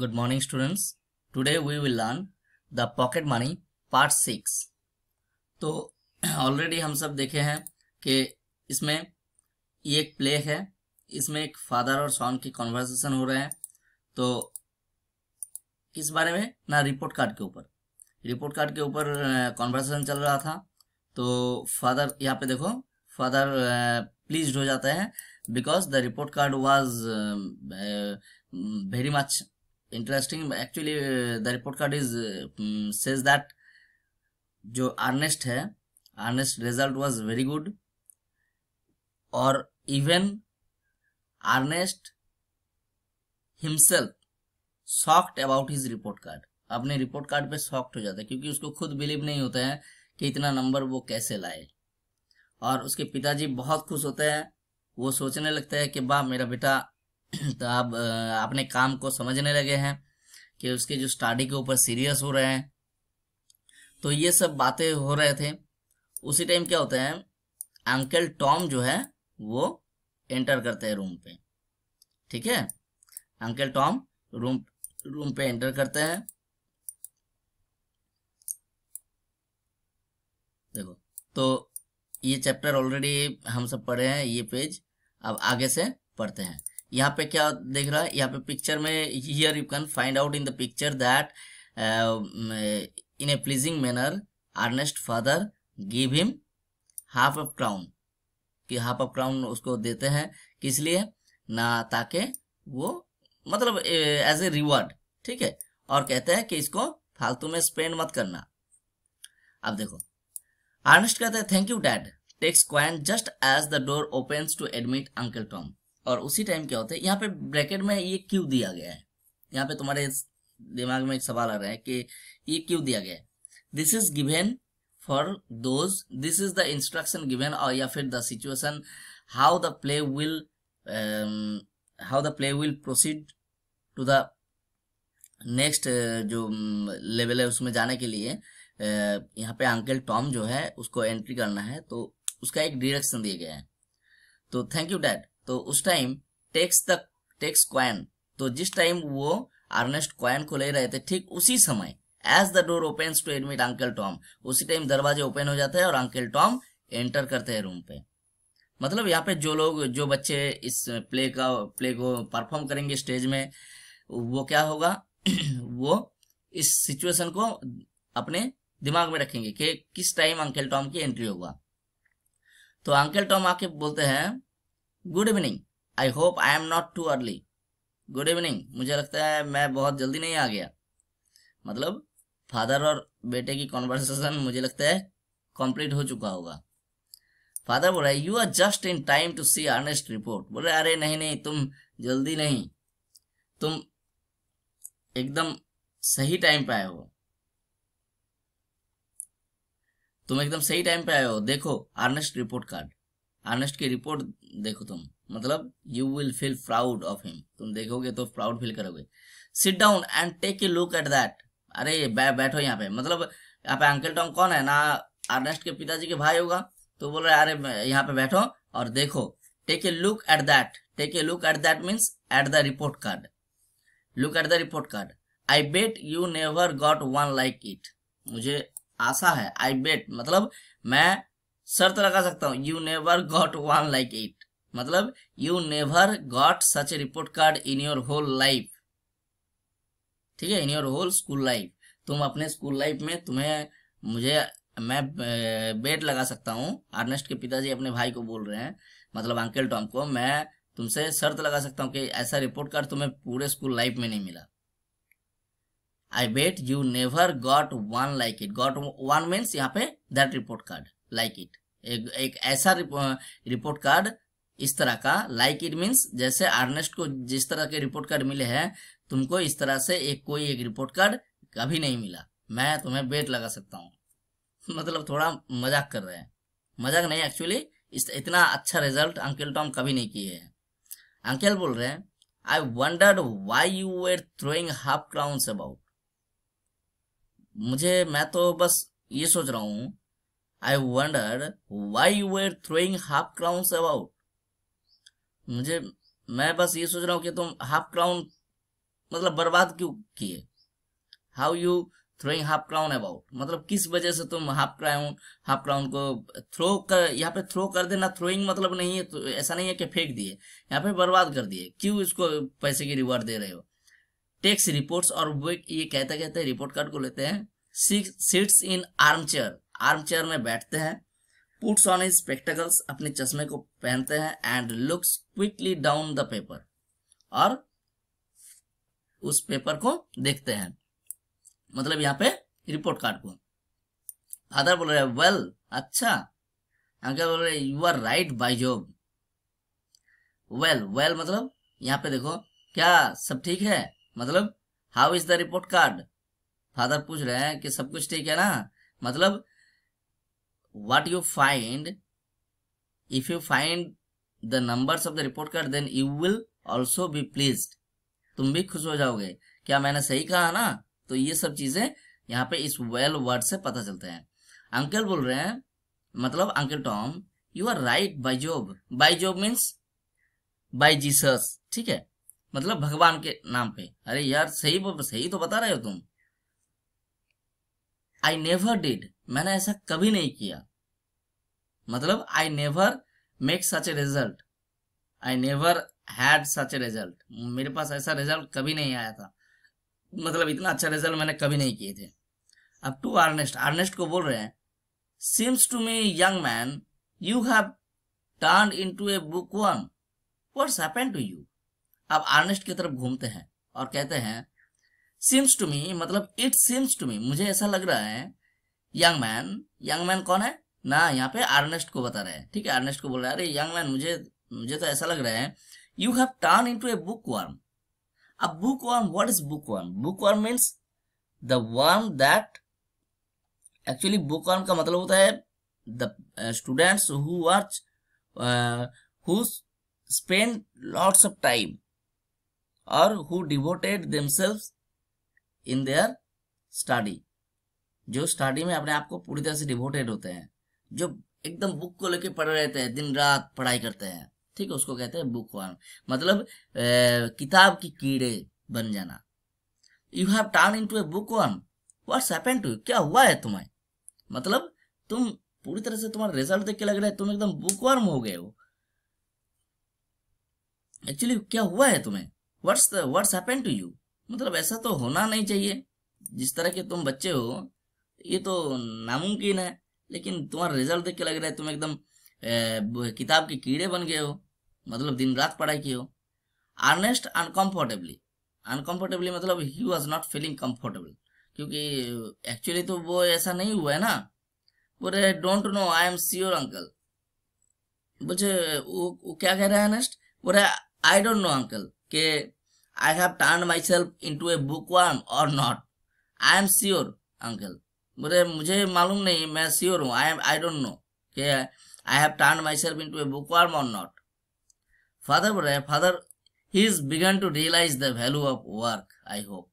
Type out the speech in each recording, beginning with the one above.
Good morning students Today we will learn the pocket money part six तो already हम सब देखे हैं कि इसमें ये एक प्ले है इसमें एक फादर और सॉन की कॉन्वर्सेशन हो रहे हैं तो किस बारे में ना रिपोर्ट कार्ड के ऊपर रिपोर्ट कार्ड के ऊपर कॉन्वर्सेशन चल रहा था तो फादर यहाँ पे देखो फादर प्लीज हो जाता है because the report card was very much interesting actually the report card is says that जो आर्नेस्ट है Ernest result was very good और even Ernest himself shocked about his report card अपने report card पे shocked हो जाता है क्योंकि उसको खुद बिलीव नहीं होता है कि इतना नंबर वो कैसे लाए और उसके पिताजी बहुत खुश होते हैं वो सोचने लगते हैं कि वाह मेरा बेटा तो आप अपने काम को समझने लगे हैं कि उसके जो स्टडी के ऊपर सीरियस हो रहे हैं तो ये सब बातें हो रहे थे उसी टाइम क्या होता है अंकल टॉम जो है वो एंटर करते हैं रूम पे ठीक है अंकल टॉम रूम रूम पे एंटर करते हैं देखो तो ये चैप्टर ऑलरेडी हम सब पढ़े हैं ये पेज अब आगे से पढ़ते हैं यहाँ पे क्या देख रहा है यहाँ पे पिक्चर में here you can find out in the picture that in a pleasing manner Ernest father give him half of crown कि हाफ ऑफ क्राउन उसको देते हैं किस लिए ना ताकि वो मतलब एज ए रिवॉर्ड ठीक है और कहते हैं कि इसको फालतू में स्पेंड मत करना अब देखो आर्नेस्ट कहते हैं thank you dad takes coin just as the door open to admit uncle Tom और उसी टाइम क्या होता है यहाँ पे ब्रैकेट में ये क्यू दिया गया है यहाँ पे तुम्हारे दिमाग में एक सवाल आ रहा है कि ये क्यों दिया गया है this is given for those this is the instruction given और या फिर the situation how the play will how the play will proceed to the next जो लेवल um, है उसमें जाने के लिए uh, यहाँ पे अंकल टॉम जो है उसको एंट्री करना है तो उसका एक डिरेक्शन दिया गया है तो थैंक यू डैड तो उस time takes the takes coin तो जिस टाइम वो अर्नेस्ट क्वैन को ले रहे थे ठीक उसी समय as the door open to admit uncle Tom उसी टाइम दरवाजे ओपन हो जाते हैं और अंकल टॉम एंटर करते हैं रूम पे मतलब यहाँ पे जो लोग जो बच्चे इस प्ले का प्ले को परफॉर्म करेंगे स्टेज में वो क्या होगा वो इस सिचुएशन को अपने दिमाग में रखेंगे कि किस टाइम अंकल टॉम की एंट्री होगा तो अंकल टॉम आके बोलते हैं good evening I hope I am not too early good evening मुझे लगता है मैं बहुत जल्दी नहीं आ गया मतलब फादर और बेटे की कॉन्वर्सेशन मुझे लगता है कंप्लीट हो चुका होगा फादर बोल रहा है you are just in time to see Ernest report बोल रहे अरे नहीं नहीं तुम जल्दी नहीं तुम एकदम सही टाइम पे आए हो तुम एकदम सही टाइम पे आए हो देखो अर्नेस्ट रिपोर्ट कार्ड अर्नेस्ट की रिपोर्ट देखो तुम मतलब you will feel proud of him तुम देखोगे तो प्राउड फील करोगे sit down and take a look at that अरे बै, बैठो यहाँ पे मतलब यहाँ पे अंकल टॉम कौन है ना अर्नेस्ट के पिताजी के भाई होगा तो बोल रहे अरे यहाँ पे बैठो और देखो take a look at that take a look at that means at the report card look at the report card I bet you never got one like it मुझे आशा है आई बेट मतलब मैं शर्त लगा सकता हूँ you never got one like it मतलब you never got such a report card in your whole life ठीक है in your whole school life तुम अपने स्कूल लाइफ में तुम्हें मुझे मैं बेट लगा सकता हूँ अर्नेस्ट के पिताजी अपने भाई को बोल रहे हैं मतलब अंकल टॉम को मैं तुमसे शर्त लगा सकता हूँ कि ऐसा रिपोर्ट कार्ड तुम्हें पूरे स्कूल लाइफ में नहीं मिला I bet you never got one like it got one means यहाँ पे that report card like it एक एक ऐसा रिप, रिपोर्ट कार्ड इस तरह का लाइक इट मीन्स जैसे आर्नेस्ट को जिस तरह के रिपोर्ट कार्ड मिले हैं तुमको इस तरह से एक कोई एक रिपोर्ट कार्ड कभी नहीं मिला मैं तुम्हें बेट लगा सकता हूँ मतलब थोड़ा मजाक कर रहे हैं मजाक नहीं एक्चुअली इस इतना अच्छा रिजल्ट अंकल टॉम कभी नहीं किए हैं अंकल बोल रहे हैं I wondered why you were throwing half crowns about मुझे मैं तो बस ये सोच रहा हूँ आई why you were throwing half crowns about. मुझे मैं बस ये सोच रहा हूँ कि तुम हाफ क्राउन मतलब बर्बाद क्यों किए how you throwing half crown about मतलब किस वजह से तुम हाफ क्राउन हाफ क्राउन को थ्रो कर यहाँ पे थ्रो कर देना थ्रोइंग मतलब नहीं है तो ऐसा नहीं है कि फेंक दिए यहाँ पे बर्बाद कर दिए क्यों इसको पैसे की रिवॉर्ड दे रहे हो टेक्स रिपोर्ट्स और वो ये कहते कहते रिपोर्ट कार्ड को लेते हैं seats in armchair armchair में बैठते हैं पुट्स ऑन हिज स्पेक्टेकल्स अपने चश्मे को पहनते हैं and looks quickly down the paper और उस पेपर को देखते हैं मतलब यहाँ पे रिपोर्ट कार्ड को फादर बोल रहे वेल अच्छा अंकल बोल रहे you are right by Jove well well मतलब यहाँ पे देखो क्या सब ठीक है मतलब how is the report card father पूछ रहे हैं कि सब कुछ ठीक है ना मतलब what you find if you find the numbers of the report card then you will also be pleased तुम भी खुश हो जाओगे क्या मैंने सही कहा ना तो ये सब चीजें यहाँ पे इस वेल वर्ड से पता चलते हैं अंकल बोल रहे हैं मतलब uncle Tom you are right by Jove by Jove means by Jesus ठीक है मतलब भगवान के नाम पे अरे यार सही सही तो बता रहे हो तुम आई नेवर डिड मैंने ऐसा कभी नहीं किया मतलब I never make such a result I never had such a result मेरे पास ऐसा रिजल्ट कभी नहीं आया था मतलब इतना अच्छा रिजल्ट मैंने कभी नहीं किए थे अब टू आर्नेस्ट आर्नेस्ट को बोल रहे हैं seems to me young man you have turn into a bookworm what's happen to you अब आर्नेस्ट की तरफ घूमते हैं और कहते हैं सीम्स टू मी मतलब इट सीम्स टू मी मुझे ऐसा लग रहा है यंग मैन यंग मैन कौन है ना यहाँ पे आर्नेस्ट को बता रहे हैं ठीक है आर्नेस्ट को बोल रहा है अरे यंग मैन मुझे मुझे तो ऐसा लग रहा है you have turn into a bookworm अब bookworm what is bookworm bookworm means the worm that actually bookworm का मतलब होता है the students who which who spend lots of time और who devoted themselves in their study जो study में अपने आप को पूरी तरह से डिवोटेड होते हैं जो एकदम बुक को लेके पढ़ रहते हैं दिन रात पढ़ाई करते हैं ठीक है उसको कहते हैं बुक वर्म मतलब ए, किताब की कीड़े बन जाना you have turn into a bookworm what's happen to क्या हुआ है तुम्हें मतलब तुम पूरी तरह से तुम्हारा रिजल्ट देख के लग रहा है तुम एकदम बुक वर्म हो गए हो एक्चुअली क्या हुआ है तुम्हें what's what's happen to you मतलब ऐसा तो होना नहीं चाहिए जिस तरह के तुम बच्चे हो ये तो नामुमकिन है लेकिन तुम्हारा रिजल्ट देख के लग रहा है तुम एकदम किताब के कीड़े बन गए हो मतलब दिन रात पढ़ाई की हो अर्नेस्ट अनकम्फर्टेबली अनकम्फर्टेबली मतलब he was not feeling comfortable क्योंकि एक्चुअली तो वो ऐसा नहीं हुआ है ना बोले don't know I am sure uncle बोझे वो, क्या कह रहा है अर्नेस्ट बोरे आई डोंट नो अंकल के I have turn myself to a bookworm और not I am sure uncle मुझे मुझे मालूम नहीं मैं श्योर हूँ I am I don't know कि I have turn myself into a bookworm और नॉट फादर बोल रहे हैं father he is begin to realise the value of work I hope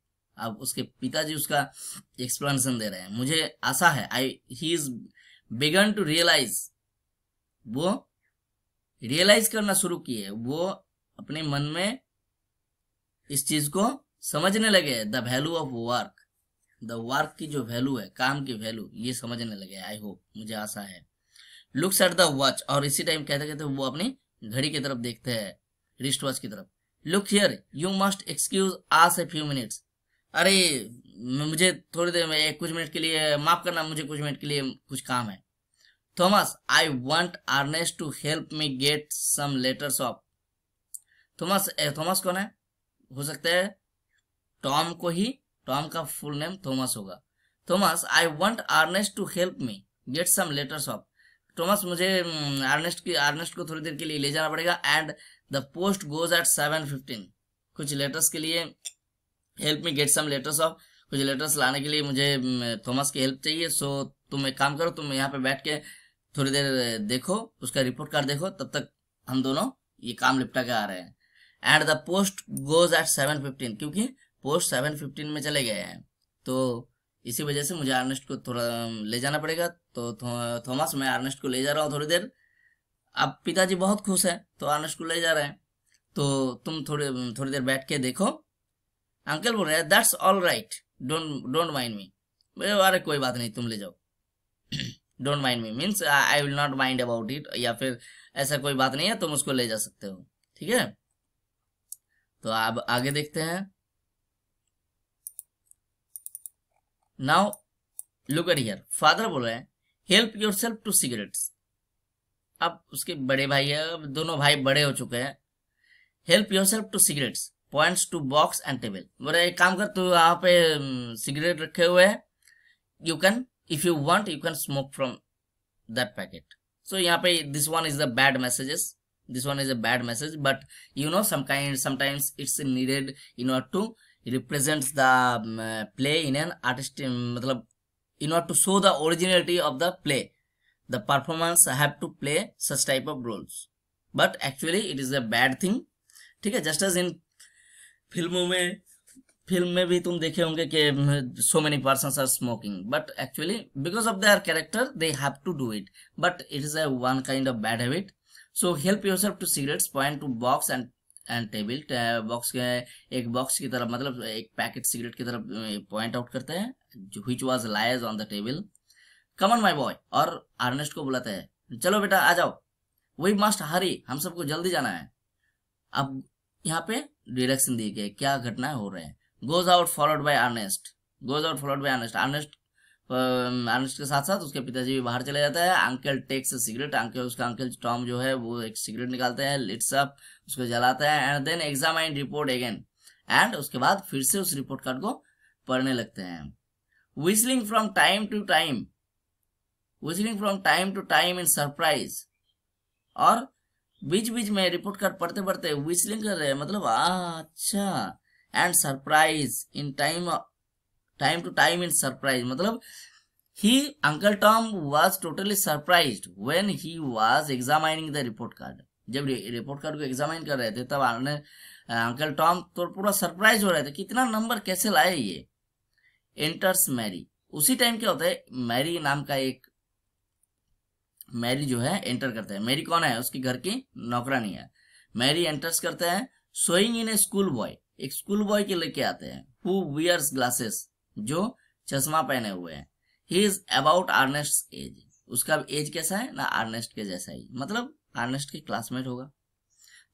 अब उसके पिताजी उसका एक्सप्लेनेशन दे रहे हैं मुझे आशा है I he is begin to realise वो रियलाइज करना शुरू किए वो अपने मन में इस चीज को समझने लगे the value of work the work की जो वैल्यू है काम की वैल्यू ये समझने लगे आई होप मुझे आशा है लुक्स एट द वॉच और इसी टाइम कहते कहते वो अपनी घड़ी की तरफ देखते हैं रिस्ट वॉच की तरफ look here you must excuse us a few minutes अरे मुझे थोड़ी देर में कुछ मिनट के लिए माफ करना मुझे कुछ मिनट के लिए कुछ काम है Thomas I want Ernest to help me get some letters of Thomas Thomas कौन है हो सकता है टॉम को ही टॉम का फुल नेम थॉमस होगा Thomas I want Ernest to help me get some letters of Thomas मुझे आर्नेस्ट हम्म, की आर्नेस्ट को थोड़ी देर के लिए ले जाना पड़ेगा and the post goes at seven fifteen कुछ लेटर्स के लिए help me get some letters of कुछ लेटर्स लाने के लिए मुझे हम्म, थॉमस की हेल्प चाहिए सो तुम एक काम करो तुम यहाँ पे बैठ के थोड़ी देर देखो उसका रिपोर्ट कार्ड देखो तब तक हम दोनों ये काम निपटा के आ रहे हैं and the post goes at seven fifteen क्योंकि पोस्ट सेवन फिफ्टीन में चले गए हैं तो इसी वजह से मुझे आर्नेस्ट को थोड़ा ले जाना पड़ेगा तो थॉमस मैं आर्नेस्ट को ले जा रहा हूँ थोड़ी देर अब पिताजी बहुत खुश हैं तो आर्नेस्ट को ले जा रहे हैं तो तुम थोड़ी थोड़ी देर बैठ के देखो अंकल बोल रहे हैं that's all right don't don't mind me अरे कोई बात नहीं तुम ले जाओ don't mind me means I will not mind about it या फिर ऐसा कोई बात नहीं है तुम उसको ले जा सकते हो ठीक है तो अब आगे देखते हैं now look at here father बोल रहे हैं help yourself to cigarettes अब उसके बड़े भाई है अब दोनों भाई बड़े हो चुके हैं help yourself to cigarettes points to box and table बोल एक काम कर तू यहाँ पे सिगरेट रखे हुए हैं you can if you want you can smoke from that packet so यहाँ पे this one is the bad messages this one is a bad message but you know some kind sometimes it's needed in order represents the um, uh, play in an artist um, in order to show the originality of the play the performance have to play such type of roles but actually it is a bad thing okay just as in film mein, film mein bhi tum dekhe honge ke, so many persons are smoking but actually because of their character they have to do it but it is a one kind of bad habit so help yourself to cigarettes point to box and and table box के एक box की तरफ मतलब एक packet cigarette की तरफ point out करते हैं हुई was lies on the table come on my boy और आर्नेस्ट को बुलाते हैं चलो बेटा आ जाओ वही मस्ट हरी हम सबको जल्दी जाना है अब यहाँ पे डिरेक्शन दिए गए क्या घटना हो रहे हैं goes out followed by Ernest goes out followed by Ernest Ernest अनुष्क के साथ साथ उसके पिताजी भी बाहर चले जाते हैं अंकल टेक्स सिगरेट अंकल उसका अंकल टॉम जो है वो एक सिगरेट निकालते हैं लिट्स अप उसको जलाते हैं and then examine report again and उसके बाद फिर से उस रिपोर्ट कार्ड को पढ़ने लगते हैं whistling from time to time whistling from time to time in surprise और बीच बीच में रिपोर्ट कार्ड पढ़ते पढ़ते विस्लिंग कर रहे हैं मतलब आ, अच्छा and surprise in time time to time in surprise मतलब he uncle Tom was totally surprise when he was examining the report card जब रिपोर्ट कार्ड को एग्जामाइन कर रहे थे तब आपने अंकल टॉम तो पूरा सरप्राइज हो रहे थे कितना नंबर कैसे लाए ये एंटर्स मैरी उसी टाइम क्या होता है मैरी नाम का एक मैरी जो है एंटर करता है मैरी कौन है उसके घर की नौकरानी है मैरी एंटर्स करते हैं showing in a schoolboy एक स्कूल बॉय के लेके आते हैं हु वियर्स ग्लासेस जो चश्मा पहने हुए हैं he is about Ernest age उसका एज कैसा है ना आर्नेस्ट के जैसा ही मतलब आर्नेस्ट के क्लासमेट होगा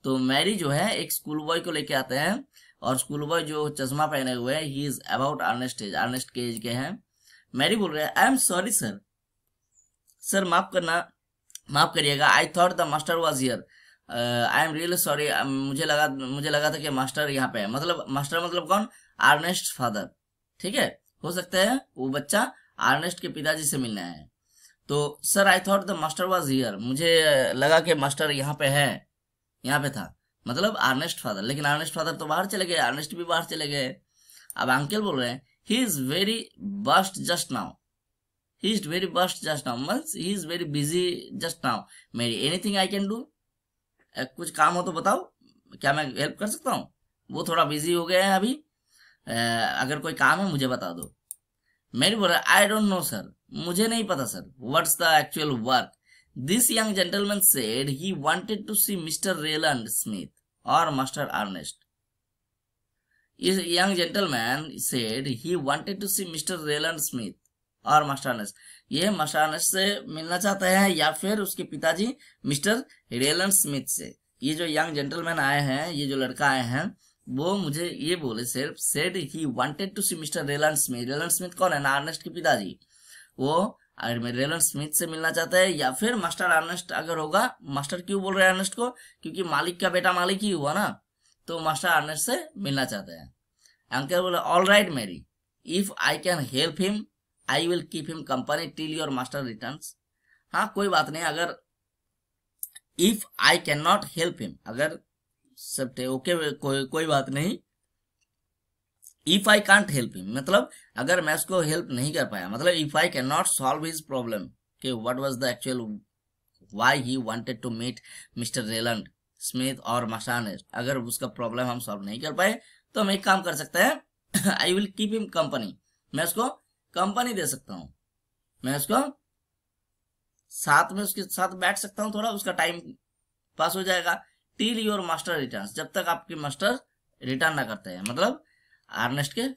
तो मैरी जो है एक स्कूल बॉय को लेके आते हैं और स्कूल बॉय जो चश्मा पहने हुए हैं he is about Ernest age Ernest के एज के हैं मैरी बोल रहे हैं I am sorry sir sir माफ करना माफ करिएगा I thought the master was here I am really sorry मुझे लगा मुझे लगा था कि मास्टर यहाँ पे है मतलब मास्टर मतलब कौन आर्नेस्ट फादर ठीक है हो सकता है वो बच्चा आर्नेस्ट के पिताजी से मिलने आया है तो sir I thought the master was here मुझे लगा कि मास्टर यहाँ पे है यहाँ पे था मतलब आर्नेस्ट फादर लेकिन आर्नेस्ट फादर तो बाहर चले गए आर्नेस्ट भी बाहर चले गए अब अंकल बोल रहे हैं he is very busy just now he is very busy just now means he is very busy just now Mary anything I can do कुछ काम हो तो बताओ क्या मैं हेल्प कर सकता हूँ वो थोड़ा बिजी हो गया है अभी अगर कोई काम है मुझे बता दो मैरी बोला आई डोंट नो सर मुझे नहीं पता sir what's the actual work this young gentleman said he wanted to see mister Ryland Smith और मास्टर अर्नेस्ट इस young gentleman said he wanted to see mister Ryland Smith और master Ernest ये master Ernest से मिलना चाहते हैं या फिर उसके पिताजी मिस्टर रेलैंड स्मिथ से ये जो यंग जेंटलमैन आए हैं ये जो लड़का आए हैं वो मुझे ये बोले सिर्फ said he wanted to see mister Ryland Smith Ryland Smith कौन है ना आर्नेस्ट के पिताजी वो अगर मैं रेलन स्मिथ से मिलना चाहता है या फिर मास्टर आर्नेस्ट अगर होगा मास्टर क्यों बोल रहे हैं आर्नेस्ट को क्योंकि मालिक का बेटा मालिक ही हुआ ना तो मास्टर आर्नेस्ट से मिलना चाहता है अंकल बोले ऑल राइट मेरी if I can help him I will keep him company till your master return हाँ कोई बात नहीं अगर if I can not help him अगर सकते ओके okay, कोई कोई बात नहीं if I can't help him मतलब अगर मैं उसको हेल्प नहीं कर पाया मतलब if I can not solve his problem कि what was the actual why he wanted to meet mister Ryland Smith और मशानेर अगर उसका प्रॉब्लम हम सॉल्व नहीं कर पाए तो हम एक काम कर सकते हैं I will keep him company मैं उसको कंपनी दे सकता हूँ मैं उसको साथ में उसके साथ बैठ सकता हूँ थोड़ा उसका टाइम पास हो जाएगा टिल योर मास्टर रिटर्न जब तक आपकी मास्टर रिटर्न ना करते हैं मतलब आर्नेस्ट के